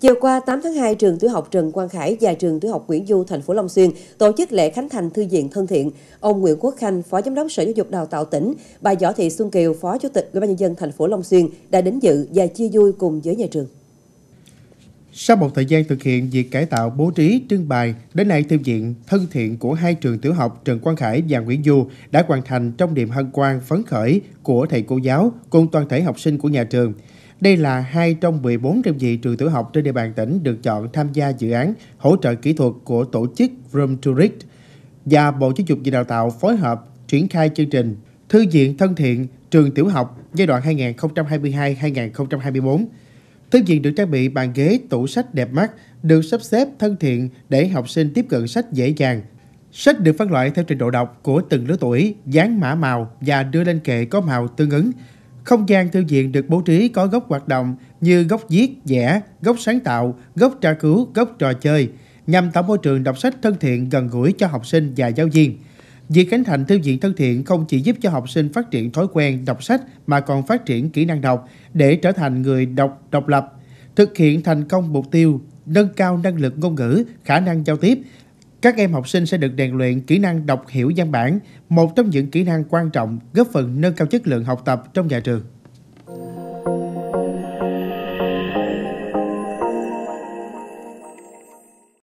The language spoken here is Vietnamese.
Chiều qua 8 tháng 2, trường tiểu học Trần Quang Khải và trường tiểu học Nguyễn Du thành phố Long Xuyên tổ chức lễ khánh thành thư viện thân thiện. Ông Nguyễn Quốc Khanh, Phó Giám đốc Sở Giáo dục Đào tạo tỉnh, bà Võ Thị Xuân Kiều, Phó Chủ tịch Ủy ban nhân dân thành phố Long Xuyên đã đến dự và chia vui cùng với nhà trường. Sau một thời gian thực hiện việc cải tạo bố trí, trưng bày, đến nay thư viện thân thiện của hai trường tiểu học Trần Quang Khải và Nguyễn Du đã hoàn thành trong niềm hân hoan phấn khởi của thầy cô giáo cùng toàn thể học sinh của nhà trường. Đây là hai trong 14 đơn vị trường tiểu học trên địa bàn tỉnh được chọn tham gia dự án hỗ trợ kỹ thuật của tổ chức Room to Read và Bộ Giáo dục và Đào tạo phối hợp triển khai chương trình Thư viện thân thiện trường tiểu học giai đoạn 2022-2024. Thư viện được trang bị bàn ghế, tủ sách đẹp mắt, được sắp xếp thân thiện để học sinh tiếp cận sách dễ dàng. Sách được phân loại theo trình độ đọc của từng lứa tuổi, dán mã màu và đưa lên kệ có màu tương ứng. Không gian thư viện được bố trí có góc hoạt động như góc viết, vẽ, góc sáng tạo, góc tra cứu, góc trò chơi, nhằm tạo môi trường đọc sách thân thiện gần gũi cho học sinh và giáo viên. Việc khánh thành thư viện thân thiện không chỉ giúp cho học sinh phát triển thói quen đọc sách mà còn phát triển kỹ năng đọc để trở thành người đọc độc lập, thực hiện thành công mục tiêu nâng cao năng lực ngôn ngữ, khả năng giao tiếp các em học sinh sẽ được rèn luyện kỹ năng đọc hiểu văn bản, một trong những kỹ năng quan trọng góp phần nâng cao chất lượng học tập trong nhà trường.